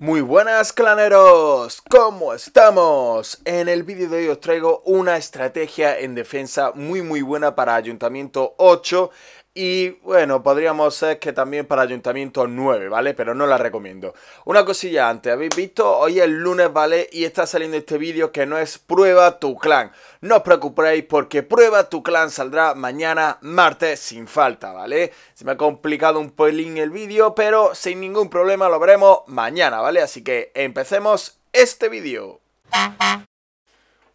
Muy buenas claneros, ¿cómo estamos? En el vídeo de hoy os traigo una estrategia en defensa muy muy buena para Ayuntamiento 8 y bueno, podríamos ser que también para ayuntamiento 9, ¿vale? Pero no la recomiendo. Una cosilla antes, habéis visto, hoy es lunes, ¿vale? Y está saliendo este vídeo que no es prueba tu clan. No os preocupéis porque prueba tu clan saldrá mañana martes sin falta, ¿vale? Se me ha complicado un pelín el vídeo, pero sin ningún problema lo veremos mañana, ¿vale? Así que empecemos este vídeo.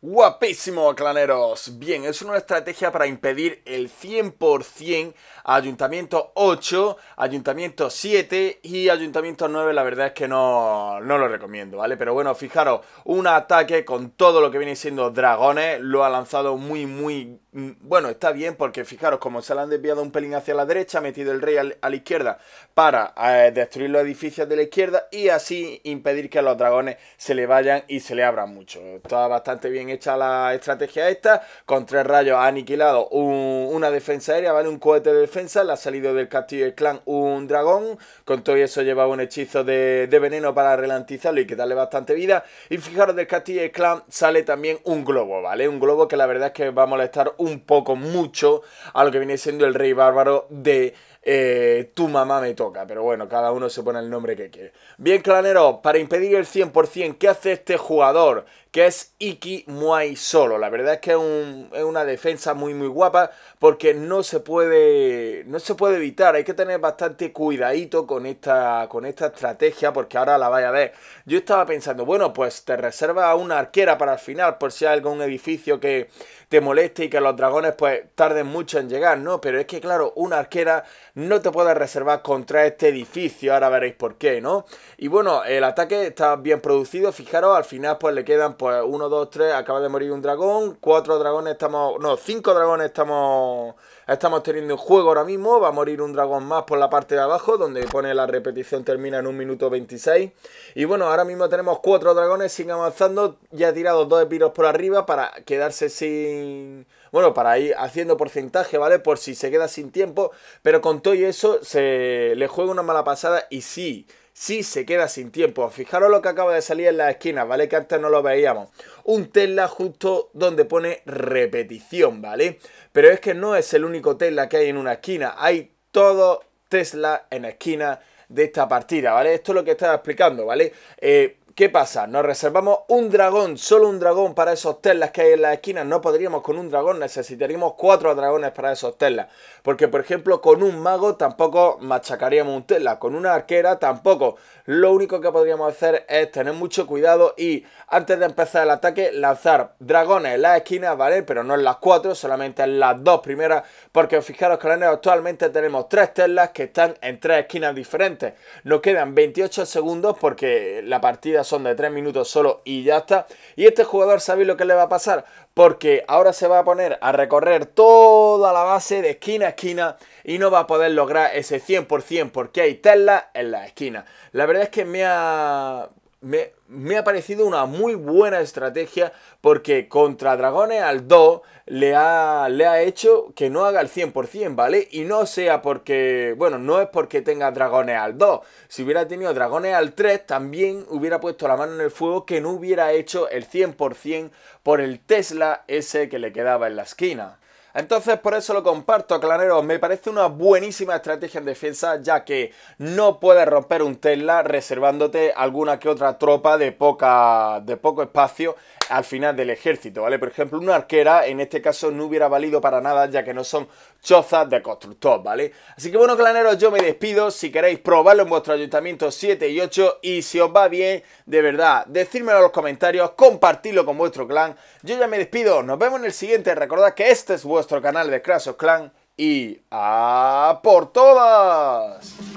Guapísimo, claneros. Bien, es una estrategia para impedir el 100% Ayuntamiento 8, Ayuntamiento 7 y Ayuntamiento 9. La verdad es que no, lo recomiendo, ¿vale? Pero bueno, fijaros, un ataque con todo lo que viene siendo dragones. Lo ha lanzado muy, muy... Mm, bueno, está bien porque fijaros, como se le han desviado un pelín hacia la derecha, ha metido el rey a la izquierda para eh, destruir los edificios de la izquierda y así impedir que a los dragones se le vayan y se le abran mucho. Está bastante bien hecha la estrategia esta. Con tres rayos ha aniquilado una defensa aérea, ¿vale? Un cohete de defensa. Le ha salido del castillo del clan un dragón. Con todo eso llevaba un hechizo de, veneno para ralentizarlo y que darle bastante vida. Y fijaros, del castillo del clan sale también un globo, ¿vale? Un globo que la verdad es que va a molestar un poco, mucho, a lo que viene siendo el rey bárbaro de eh, tu mamá me toca. Pero bueno, cada uno se pone el nombre que quiere. Bien, clanero, para impedir el 100%, ¿qué hace este jugador? Que es Iki Muay Solo. La verdad es que es, una defensa muy, muy guapa porque no se puede, no se puede evitar. Hay que tener bastante cuidadito con esta, con esta estrategia porque ahora la vaya a ver. Yo estaba pensando, bueno, pues te reserva una arquera para el final por si hay algún edificio que te moleste y que los dragones pues tarden mucho en llegar, ¿no? Pero es que claro, una arquera no te puedes reservar contra este edificio, ahora veréis por qué, ¿no? Y bueno, el ataque está bien producido, fijaros, al final pues le quedan pues 1, 2, 3, acaba de morir un dragón, cuatro dragones estamos, no, cinco dragones estamos, estamos teniendo un juego ahora mismo, va a morir un dragón más por la parte de abajo, donde pone la repetición termina en un minuto 26, y bueno, ahora mismo tenemos cuatro dragones, sin avanzando, ya ha tirado dos espiros por arriba para quedarse sin bueno, para ir haciendo porcentaje, ¿vale? Por si se queda sin tiempo, pero con todo y eso se le juega una mala pasada y sí, sí se queda sin tiempo. Fijaros lo que acaba de salir en la esquina, ¿vale? Que antes no lo veíamos. Un Tesla justo donde pone repetición, ¿vale? Pero es que no es el único Tesla que hay en una esquina, hay todo Tesla en esquina de esta partida, ¿vale? Esto es lo que estaba explicando, ¿vale? Eh, ¿Qué pasa? Nos reservamos un dragón, solo un dragón para esos telas que hay en las esquinas. No podríamos con un dragón, necesitaríamos cuatro dragones para esos telas. Porque, por ejemplo, con un mago tampoco machacaríamos un tela, con una arquera tampoco. Lo único que podríamos hacer es tener mucho cuidado y antes de empezar el ataque lanzar dragones en las esquinas, ¿vale? Pero no en las cuatro, solamente en las dos primeras. Porque fijaros, que actualmente tenemos tres telas que están en tres esquinas diferentes. Nos quedan 28 segundos porque la partida son de 3 minutos solo y ya está. Y este jugador, ¿sabéis lo que le va a pasar? Porque ahora se va a poner a recorrer toda la base de esquina a esquina y no va a poder lograr ese 100% porque hay tela en la esquina. La verdad es que me ha me, ha parecido una muy buena estrategia porque contra Dragones al 2 le ha, le ha hecho que no haga el 100%, ¿vale? Y no sea porque, bueno, no es porque tenga Dragones al 2. Si hubiera tenido Dragones al 3 también hubiera puesto la mano en el fuego que no hubiera hecho el 100% por el Tesla ese que le quedaba en la esquina. Entonces por eso lo comparto, claneros. Me parece una buenísima estrategia en defensa ya que no puedes romper un Tesla reservándote alguna que otra tropa de, poca, de poco espacio al final del ejército, ¿vale? Por ejemplo, una arquera en este caso no hubiera valido para nada ya que no son chozas de constructor, ¿vale? Así que bueno, claneros, yo me despido. Si queréis probarlo en vuestro ayuntamiento 7 y 8 y si os va bien, de verdad, decírmelo en los comentarios, compartidlo con vuestro clan. Yo ya me despido, nos vemos en el siguiente. Recordad que este es vuestro canal de Crash of Clan y a por todas.